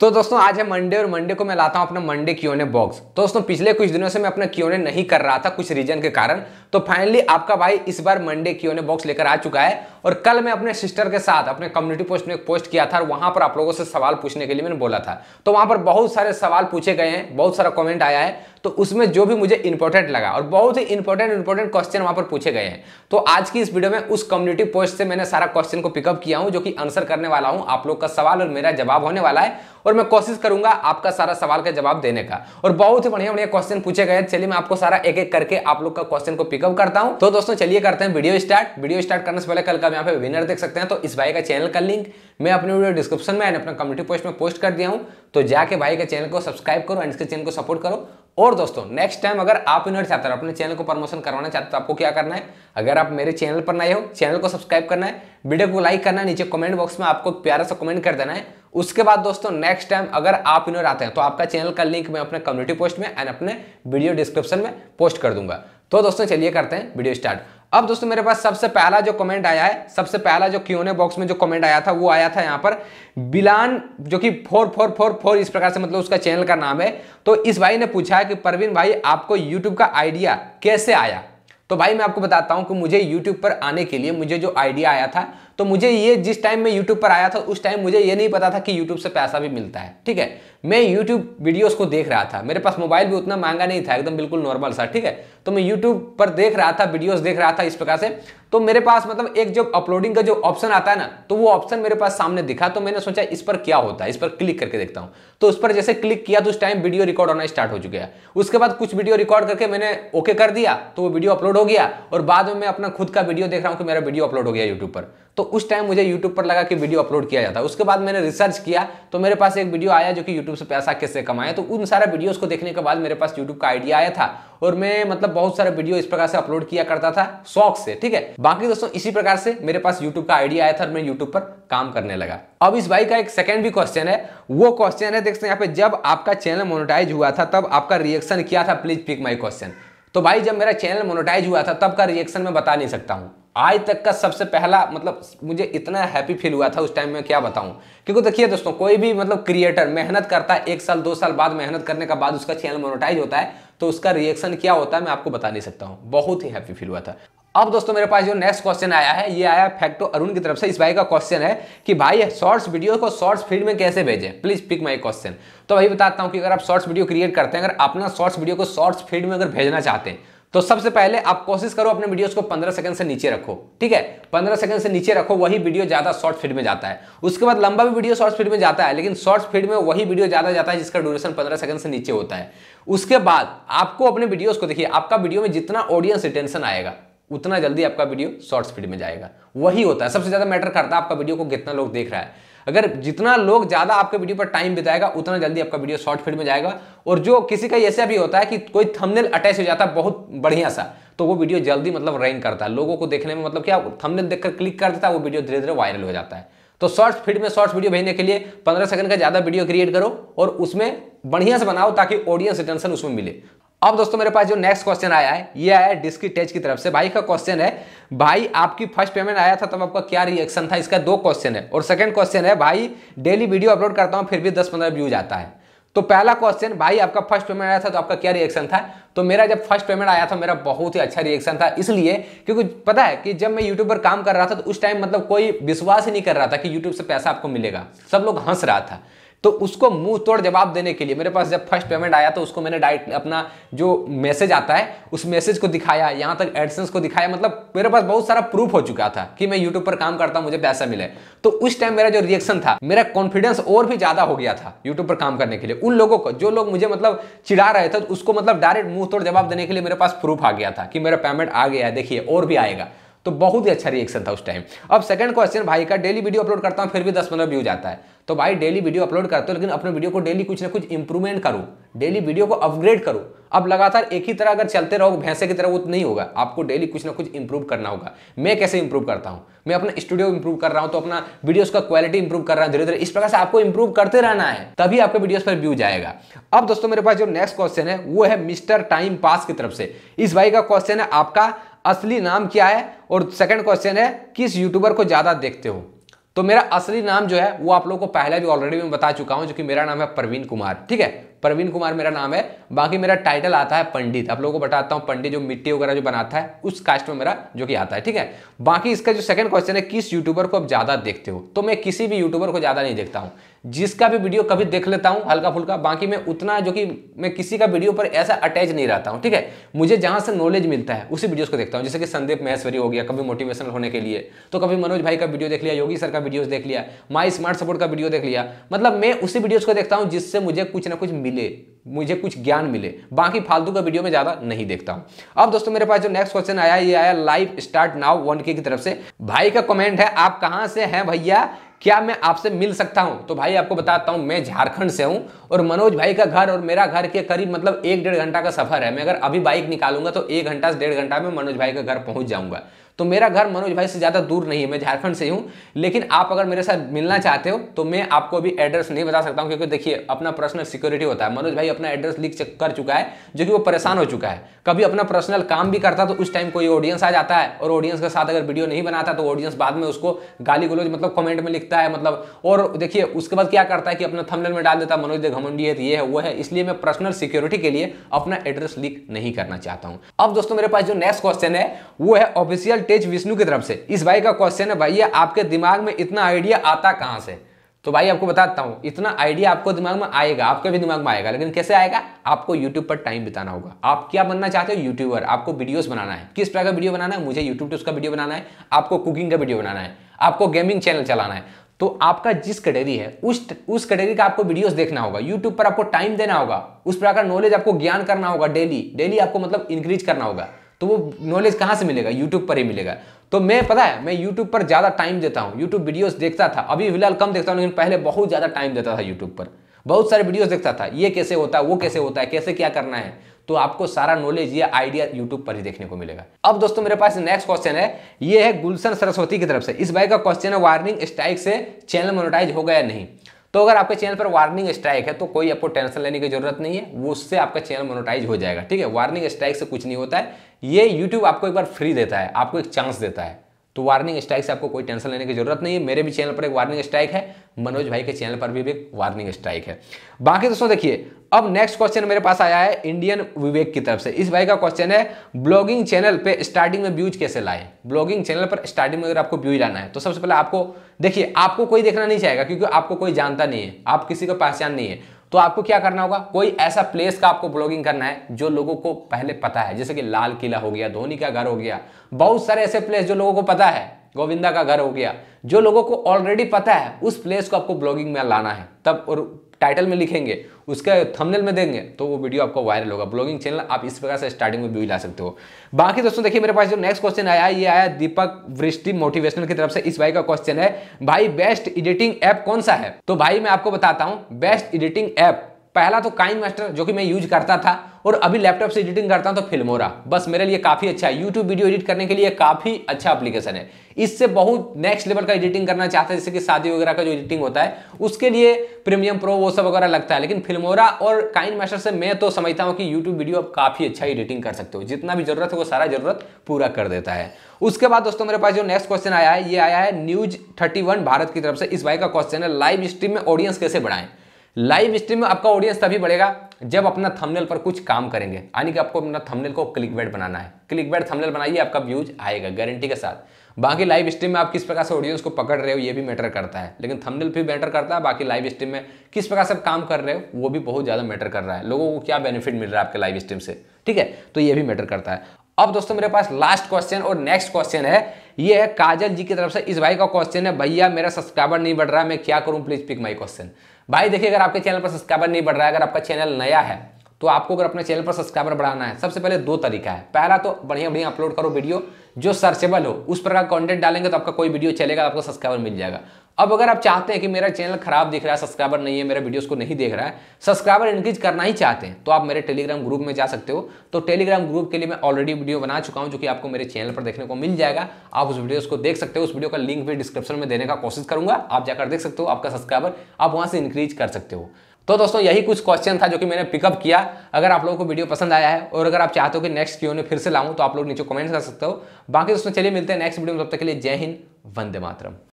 तो दोस्तों आज है मंडे और मंडे को मैं लाता हूं अपना मंडे क्योने बॉक्स तो दोस्तों पिछले कुछ दिनों से मैं अपना क्योने नहीं कर रहा था कुछ रीजन के कारण तो फाइनली आपका भाई इस बार मंडे क्योने बॉक्स लेकर आ चुका है और कल मैं अपने सिस्टर के साथ अपने कम्युनिटी पोस्ट में एक पोस्ट किया था और वहां पर आप लोगों से सवाल पूछने के लिए मैंने बोला था तो वहां पर बहुत सारे सवाल पूछे गए हैं बहुत सारा कॉमेंट आया है तो उसमें जो भी मुझे इंपॉर्टेंट लगा और बहुत ही इंपॉर्टेंट इंपॉर्टेंट क्वेश्चन वहां पर पूछे गए हैं तो आज की इस वीडियो में उस कम्युनिटी पोस्ट से मैंने सारा क्वेश्चन को पिकअप किया हूँ जो कि आंसर करने वाला हूँ आप लोग का सवाल और मेरा जवाब होने वाला है और मैं कोशिश करूंगा आपका सारा सवाल का जवाब देने का और बहुत ही बढ़िया बढ़िया क्वेश्चन पूछे गए चलिए मैं आपको सारा एक एक करके आप लोग का क्वेश्चन को पिकअप करता हूं तो दोस्तों चलिए करते हैं वीडियो स्टार्ट वीडियो स्टार्ट करने से पहले कल का यहाँ पे विनर देख सकते हैं तो इस भाई का चैनल का लिंक मैं अपने वीडियो डिस्क्रिप्शन में एंड अपना कम्युनिटी पोस्ट में पोस्ट कर दिया हूँ तो जाके भाई के चैनल को सब्सक्राइब करो एंड इसके चैनल को सपोर्ट करो और दोस्तों नेक्स्ट टाइम अगर आप इन चाहते हैं अपने चैनल को प्रमोशन करवाना चाहते हो तो आपको क्या करना है अगर आप मेरे चैनल पर नए हो चैनल को सब्सक्राइब करना है वीडियो को लाइक करना है नीचे कमेंट बॉक्स में आपको प्यारा सा कमेंट कर देना है उसके बाद दोस्तों नेक्स्ट टाइम अगर आप इनोर आते हैं तो आपका चैनल का लिंक मैं अपने कम्युनिटी पोस्ट में एंड अपने वीडियो डिस्क्रिप्शन में पोस्ट कर दूंगा तो दोस्तों चलिए करते हैं वीडियो स्टार्ट अब दोस्तों मेरे पास सबसे पहला जो कमेंट आया है सबसे पहला जो क्योने बॉक्स में जो कमेंट आया था वो आया था यहाँ पर बिलान जो कि फोर फोर फोर फोर इस प्रकार से मतलब उसका चैनल का नाम है तो इस भाई ने पूछा है कि परवीन भाई आपको यूट्यूब का आइडिया कैसे आया तो भाई मैं आपको बताता हूं कि मुझे यूट्यूब पर आने के लिए मुझे जो आइडिया आया था तो मुझे ये जिस टाइम मैं यूट्यूब पर आया था उस टाइम मुझे ये नहीं पता था कि यूट्यूब से पैसा भी मिलता है ठीक है मैं यूट्यूब वीडियोस को देख रहा था मेरे पास मोबाइल भी उतना महंगा नहीं था एकदम बिल्कुल नॉर्मल सा ठीक है तो मैं यूट्यूब पर देख रहा था वीडियोस देख रहा था इस प्रकार से तो मेरे पास मतलब एक जो अपलोडिंग का जो ऑप्शन आता है ना तो वो ऑप्शन मेरे पास सामने दिखा तो मैंने सोचा इस पर क्या होता है इस पर क्लिक करके देखता हूँ तो उस पर जैसे क्लिक किया तो उस टाइम वीडियो रिकॉर्ड होना स्टार्ट हो चुका है उसके बाद कुछ वीडियो रिकॉर्ड करके मैंने ओके कर दिया तो वो वीडियो अपलोड हो गया और बाद में मैं अपना खुद का वीडियो देख रहा हूँ कि मेरा वीडियो अपलोड हो गया यूट्यूब पर तो उस टाइम मुझे यूट्यूब पर लगा कि वीडियो अपलोड किया जाता है उसके बाद मैंने रिसर्च किया तो मेरे पास एक वीडियो आया जो कि यूट्यूब से पैसा कैसे कमाए तो उन सारे वीडियोस को देखने के बाद मेरे पास यूट्यूब का आइडिया आया था और मैं मतलब बहुत सारे वीडियो इस प्रकार से अपलोड किया करता था शौक से ठीक है बाकी दोस्तों इसी प्रकार से मेरे पास यूट्यूब का आइडिया आया था और मैं यूट्यूब पर काम करने लगा अब इस भाई का एक सेकंड भी क्वेश्चन है वो क्वेश्चन है देखते हैं यहाँ पे जब आपका चैनल मोनोटाइज हुआ था तब आपका रिएक्शन किया था प्लीज पिक माई क्वेश्चन तो भाई जब मेरा चैनल मोनोटाइज हुआ था तब का रिएक्शन मैं बता नहीं सकता हूँ आज तक का सबसे पहला मतलब मुझे इतना हैप्पी फील हुआ था उस टाइम में क्या बताऊं क्योंकि देखिए दोस्तों कोई भी मतलब क्रिएटर मेहनत करता है एक साल दो साल बाद मेहनत करने के बाद उसका चैनल मोनोटाइज होता है तो उसका रिएक्शन क्या होता है मैं आपको बता नहीं सकता हूँ बहुत ही हैप्पी फील हुआ था अब दोस्तों मेरे पास जो नेक्स्ट क्वेश्चन आया है ये आया फैक्टो अरुण की तरफ से इस भाई का क्वेश्चन है कि भाई शॉर्ट्स वीडियो को शॉर्ट्स फील्ड में कैसे भेजें प्लीज पिक माई क्वेश्चन तो वही बताता हूँ कि अगर आप शॉर्ट्स वीडियो क्रिएट करते हैं अगर अपना शॉर्ट्स वीडियो को शॉर्ट्स फील्ड में अगर भेजना चाहते हैं तो सबसे पहले आप कोशिश करो अपने वीडियोस को 15 सेकंड से नीचे रखो ठीक है 15 सेकंड से नीचे रखो वही वीडियो ज्यादा शॉर्ट फीड में जाता है उसके बाद लंबा भी वीडियो शॉर्ट फीड में जाता है लेकिन शॉर्ट फीड में वही वीडियो ज्यादा जाता है जिसका ड्यूरेशन पंद्रह सेकंड से नीचे होता है उसके बाद आपको अपने वीडियोज को देखिए आपका वीडियो में जितना ऑडियंस रिटेंशन आएगा उतना जल्दी आपका वीडियो शॉर्ट स्पीड में जाएगा वही होता है सबसे ज्यादा मैटर करता है आपका वीडियो को कितना लोग देख रहा है अगर जितना लोग ज़्यादा आपके वीडियो पर टाइम बिताएगा उतना जल्दी आपका वीडियो शॉर्ट फिल्म में जाएगा और जो किसी का ऐसा भी होता है कि कोई थंबनेल अटैच हो जाता है बहुत बढ़िया सा तो वो वीडियो जल्दी मतलब रैंक करता है लोगों को देखने में मतलब क्या थंबनेल देखकर क्लिक कर देता है वो वीडियो धीरे धीरे वायरल हो जाता है तो शॉर्ट्स फीड में शॉर्ट्स वीडियो भेजने के लिए 15 सेकंड का ज़्यादा वीडियो क्रिएट करो और उसमें बढ़िया से बनाओ ताकि ऑडियंस रिटेंशन उसमें मिले अब दोस्तों मेरे पास जो नेक्स्ट क्वेश्चन आया है ये है डिस्की टेच की तरफ से भाई का क्वेश्चन है भाई आपकी फर्स्ट पेमेंट आया था तब आपका क्या रिएक्शन था इसका दो क्वेश्चन है और सेकंड क्वेश्चन है भाई डेली वीडियो अपलोड करता हूं फिर भी दस पंद्रह व्यूज आता है तो पहला क्वेश्चन भाई आपका फर्स्ट पेमेंट आया था तो आपका क्या रिएक्शन था तो मेरा जब फर्स्ट पेमेंट आया था मेरा बहुत ही अच्छा रिएक्शन था इसलिए क्योंकि पता है कि जब मैं यूट्यूब पर काम कर रहा था तो उस टाइम मतलब कोई विश्वास ही नहीं कर रहा था कि यूट्यूब से पैसा आपको मिलेगा सब लोग हंस रहा था तो उसको मुंह तोड़ जवाब देने के लिए मेरे पास जब फर्स्ट पेमेंट आया तो उसको मैंने डायरेक्ट अपना जो मैसेज आता है उस मैसेज को दिखाया यहाँ तक एडसेंस को दिखाया मतलब मेरे पास बहुत सारा प्रूफ हो चुका था कि मैं यूट्यूब पर काम करता हूँ मुझे पैसा मिले तो उस टाइम मेरा जो रिएक्शन था मेरा कॉन्फिडेंस और भी ज्यादा हो गया था यूट्यूब पर काम करने के लिए उन लोगों को जो लोग मुझे मतलब चिड़ा रहे थे तो उसको मतलब डायरेक्ट मुंह तोड़ जवाब देने के लिए मेरे पास प्रूफ आ गया था कि मेरा पेमेंट आ गया है देखिए और भी आएगा तो बहुत ही अच्छा रिएक्शन था उस टाइम अब सेकंड क्वेश्चन भाई का डेली वीडियो अपलोड करता हूँ फिर भी दस पंद्रह व्यूज आता है तो भाई डेली वीडियो अपलोड करते हो लेकिन अपने वीडियो को डेली कुछ ना कुछ इंप्रूवमेंट करूँ डेली वीडियो को अपग्रेड करूँ अब लगातार एक ही तरह अगर चलते रहो भैंसे की तरह वो नहीं होगा आपको डेली कुछ ना कुछ इंप्रूव करना होगा मैं कैसे इंप्रूव करता हूँ मैं अपना स्टूडियो इंप्रूव कर रहा हूँ तो अपना वीडियो का क्वालिटी इंप्रूव कर रहा हूँ धीरे धीरे इस प्रकार से आपको इंप्रूव करते रहना है तभी आपके वीडियो पर व्यू जाएगा अब दोस्तों मेरे पास जो नेक्स्ट क्वेश्चन है वो है मिस्टर टाइम पास की तरफ से इस भाई का क्वेश्चन है आपका असली नाम क्या है और सेकंड क्वेश्चन है किस यूट्यूबर को ज़्यादा देखते हो तो मेरा असली नाम जो है वो आप लोगों को पहले भी ऑलरेडी मैं बता चुका हूं जो कि मेरा नाम है प्रवीण कुमार ठीक है प्रवीण कुमार मेरा नाम है बाकी मेरा टाइटल आता है पंडित आप लोगों को बताता हूं पंडित जो मिट्टी वगैरह जो बनाता है उस कास्ट में मेरा जो कि आता है ठीक है बाकी इसका जो सेकंड क्वेश्चन है किस यूट्यूबर को आप ज़्यादा देखते हो तो मैं किसी भी यूट्यूबर को ज़्यादा नहीं देखता हूं जिसका भी वीडियो कभी देख लेता हूं हल्का फुल्का बाकी मैं उतना जो कि मैं किसी का वीडियो पर ऐसा अटैच नहीं रहता हूं ठीक है मुझे जहां से नॉलेज मिलता है उसी वीडियोस को देखता हूं जैसे कि संदीप महेश्वरी हो गया कभी मोटिवेशनल होने के लिए तो कभी मनोज भाई का वीडियो देख लिया योगी सर का वीडियोज देख लिया माई स्मार्ट सपोर्ट का वीडियो देख लिया मतलब मैं उसी वीडियोज को देखता हूँ जिससे मुझे कुछ ना कुछ मिले मुझे कुछ ज्ञान मिले बाकी फालतू का वीडियो में ज़्यादा नहीं देखता हूँ अब दोस्तों मेरे पास जो नेक्स्ट क्वेश्चन आया ये आया लाइव स्टार्ट नाउ वन के की तरफ से भाई का कमेंट है आप कहां से हैं भैया क्या मैं आपसे मिल सकता हूँ तो भाई आपको बताता हूं मैं झारखंड से हूँ और मनोज भाई का घर और मेरा घर के करीब मतलब एक डेढ़ घंटा का सफर है मैं अगर अभी बाइक निकालूंगा तो एक घंटा से डेढ़ घंटा में मनोज भाई का घर पहुंच जाऊंगा तो मेरा घर मनोज भाई से ज़्यादा दूर नहीं है मैं झारखंड से हूँ लेकिन आप अगर मेरे साथ मिलना चाहते हो तो मैं आपको अभी एड्रेस नहीं बता सकता हूँ क्योंकि देखिए अपना पर्सनल सिक्योरिटी होता है मनोज भाई अपना एड्रेस लिख कर चुका है जो कि वो परेशान हो चुका है कभी अपना पर्सनल काम भी करता तो उस टाइम कोई ऑडियंस आ जाता है और ऑडियंस के साथ अगर वीडियो नहीं बनाता तो ऑडियंस बाद में उसको गाली गलोज मतलब कमेंट में लिखता है मतलब और देखिए उसके बाद क्या करता है कि अपना थंबनेल में डाल देता है मनोज दे घमंडी है तो ये है वो है इसलिए मैं पर्सनल सिक्योरिटी के लिए अपना एड्रेस लीक नहीं करना चाहता हूँ अब दोस्तों मेरे पास जो नेक्स्ट क्वेश्चन है वो है ऑफिशियल तेज विष्णु की तरफ से इस भाई का क्वेश्चन है भैया आपके दिमाग में इतना आइडिया आता कहाँ से तो भाई आपको बताता हूँ इतना आइडिया आपको दिमाग में आएगा आपके भी दिमाग में आएगा लेकिन कैसे आएगा आपको यूट्यूब पर टाइम बिताना होगा आप क्या बनना चाहते हो यूट्यूबर आपको वीडियोस बनाना है किस प्रकार का वीडियो बनाना है मुझे यूट्यूब उसका वीडियो बनाना है आपको कुकिंग का वीडियो बनाना है आपको गेमिंग चैनल चलाना है तो आपका जिस कैटेगरी है उस उस कैटेगरी का आपको वीडियोस देखना होगा यूट्यूब पर आपको टाइम देना होगा उस प्रकार नॉलेज आपको ज्ञान करना होगा डेली डेली आपको मतलब इंक्रीज करना होगा तो वो नॉलेज कहाँ से मिलेगा यूट्यूब पर ही मिलेगा तो मैं पता है मैं यूट्यूब पर ज़्यादा टाइम देता हूँ यूट्यूब वीडियोस देखता था अभी फिलहाल कम देखता हूँ लेकिन पहले बहुत ज़्यादा टाइम देता था यूट्यूब पर बहुत सारे वीडियोस देखता था ये कैसे होता है वो कैसे होता है कैसे क्या करना है तो आपको सारा नॉलेज ये आइडिया यूट्यूब पर ही देखने को मिलेगा अब दोस्तों मेरे पास नेक्स्ट क्वेश्चन है ये है गुलशन सरस्वती की तरफ से इस भाई का क्वेश्चन है वार्निंग स्ट्राइक से चैनल मोनोटाइज हो गया नहीं तो अगर आपके चैनल पर वार्निंग स्ट्राइक है तो कोई आपको टेंशन लेने की जरूरत नहीं है वो उससे आपका चैनल मोनोटाइज हो जाएगा ठीक है वार्निंग स्ट्राइक से कुछ नहीं होता है ये यूट्यूब आपको एक बार फ्री देता है आपको एक चांस देता है तो वार्निंग स्ट्राइक से आपको कोई टेंशन लेने की जरूरत नहीं है मेरे भी चैनल पर एक वार्निंग स्ट्राइक है मनोज भाई के चैनल पर भी एक वार्निंग स्ट्राइक है बाकी दोस्तों देखिए अब नेक्स्ट क्वेश्चन मेरे पास आया है इंडियन विवेक की तरफ से इस भाई का क्वेश्चन है ब्लॉगिंग चैनल पे स्टार्टिंग में व्यूज कैसे लाए ब्लॉगिंग चैनल पर स्टार्टिंग में अगर आपको व्यूज लाना है तो सबसे पहले आपको देखिए आपको कोई देखना नहीं चाहेगा क्योंकि आपको कोई जानता नहीं है आप किसी को पहचान नहीं है तो आपको क्या करना होगा कोई ऐसा प्लेस का आपको ब्लॉगिंग करना है जो लोगों को पहले पता है जैसे कि लाल किला हो गया धोनी का घर हो गया बहुत सारे ऐसे प्लेस जो लोगों को पता है गोविंदा का घर हो गया जो लोगों को ऑलरेडी पता है उस प्लेस को आपको ब्लॉगिंग में लाना है तब और टाइटल में लिखेंगे उसके थंबनेल में देंगे तो वो वीडियो आपका वायरल होगा ब्लॉगिंग चैनल आप इस प्रकार से स्टार्टिंग में व्यू ला सकते हो बाकी दोस्तों देखिए मेरे पास जो नेक्स्ट क्वेश्चन आया ये आया दीपक वृष्टि मोटिवेशनल की तरफ से इस भाई का क्वेश्चन है भाई बेस्ट एडिटिंग ऐप कौन सा है तो भाई मैं आपको बताता हूँ बेस्ट एडिटिंग ऐप पहला तो काइन मास्टर जो कि मैं यूज करता था और अभी लैपटॉप से एडिटिंग करता हूं तो फिल्मोरा बस मेरे लिए काफी अच्छा है यूट्यूब वीडियो एडिट करने के लिए काफी अच्छा एप्लीकेशन है इससे बहुत नेक्स्ट लेवल का एडिटिंग करना चाहते हैं जैसे कि शादी वगैरह का जो एडिटिंग होता है उसके लिए प्रीमियम प्रो वो सब वगैरह लगता है लेकिन फिल्मोरा और काइन मास्टर से मैं तो समझता हूँ कि यूट्यूब वीडियो आप काफी अच्छा एडिटिंग कर सकते हो जितना भी जरूरत है वो सारा जरूरत पूरा कर देता है उसके बाद दोस्तों मेरे पास जो नेक्स्ट क्वेश्चन आया है ये आया है न्यूज थर्टी भारत की तरफ से इस भाई का क्वेश्चन है लाइव स्ट्रीम में ऑडियंस कैसे बढ़ाएं लाइव स्ट्रीम में आपका ऑडियंस तभी बढ़ेगा जब अपना थंबनेल पर कुछ काम करेंगे यानी कि आपको अपना थंबनेल को क्लिक बैड बनाना है क्लिक बैड थंबनेल बनाइए आपका व्यूज आएगा गारंटी के साथ बाकी लाइव स्ट्रीम में आप किस प्रकार से ऑडियंस को पकड़ रहे हो ये भी मैटर करता है लेकिन थंबनेल भी मैटर करता है बाकी लाइव स्ट्रीम में किस प्रकार से आप काम कर रहे हो वो भी बहुत ज़्यादा मैटर कर रहा है लोगों को क्या बेनिफिट मिल रहा है आपके लाइव स्ट्रीम से ठीक है तो ये भी मैटर करता है अब दोस्तों मेरे पास लास्ट क्वेश्चन और नेक्स्ट क्वेश्चन है ये है काजल जी की तरफ से इस भाई का क्वेश्चन है भैया मेरा सब्सक्राइबर नहीं बढ़ रहा मैं क्या करूं प्लीज पिक माई क्वेश्चन भाई देखिए अगर आपके चैनल पर सब्सक्राइबर नहीं बढ़ रहा है अगर आपका चैनल नया है तो आपको अगर अपने चैनल पर सब्सक्राइबर बढ़ाना है सबसे पहले दो तरीका है पहला तो बढ़िया बढ़िया अपलोड करो वीडियो जो सर्चेबल हो उस प्रकार कंटेंट डालेंगे तो आपका कोई वीडियो चलेगा आपको सब्सक्राइबर मिल जाएगा अब अगर आप चाहते हैं कि मेरा चैनल खराब दिख रहा है सब्सक्राइबर नहीं है मेरे वीडियोस को नहीं देख रहा है सब्सक्राइबर इंक्रीज करना ही चाहते हैं तो आप मेरे टेलीग्राम ग्रुप में जा सकते हो तो टेलीग्राम ग्रुप के लिए मैं ऑलरेडी वीडियो बना चुका हूं जो कि आपको मेरे चैनल पर देखने को मिल जाएगा आप उस वीडियो को देख सकते हो उस वीडियो का लिंक भी डिस्क्रिप्शन में देने का कोशिश करूंगा आप जाकर देख सकते हो आपका सब्सक्राइबर आप वहां से इंक्रीज कर सकते हो तो दोस्तों यही कुछ क्वेश्चन था जो कि मैंने पिकअप किया अगर आप लोगों को वीडियो पसंद आया है और अगर आप चाहते हो कि नेक्स्ट क्यों में फिर से लाऊं तो आप लोग नीचे कमेंट कर सकते हो बाकी दोस्तों चलिए मिलते हैं नेक्स्ट वीडियो में तब तक के लिए जय हिंद वंदे मातरम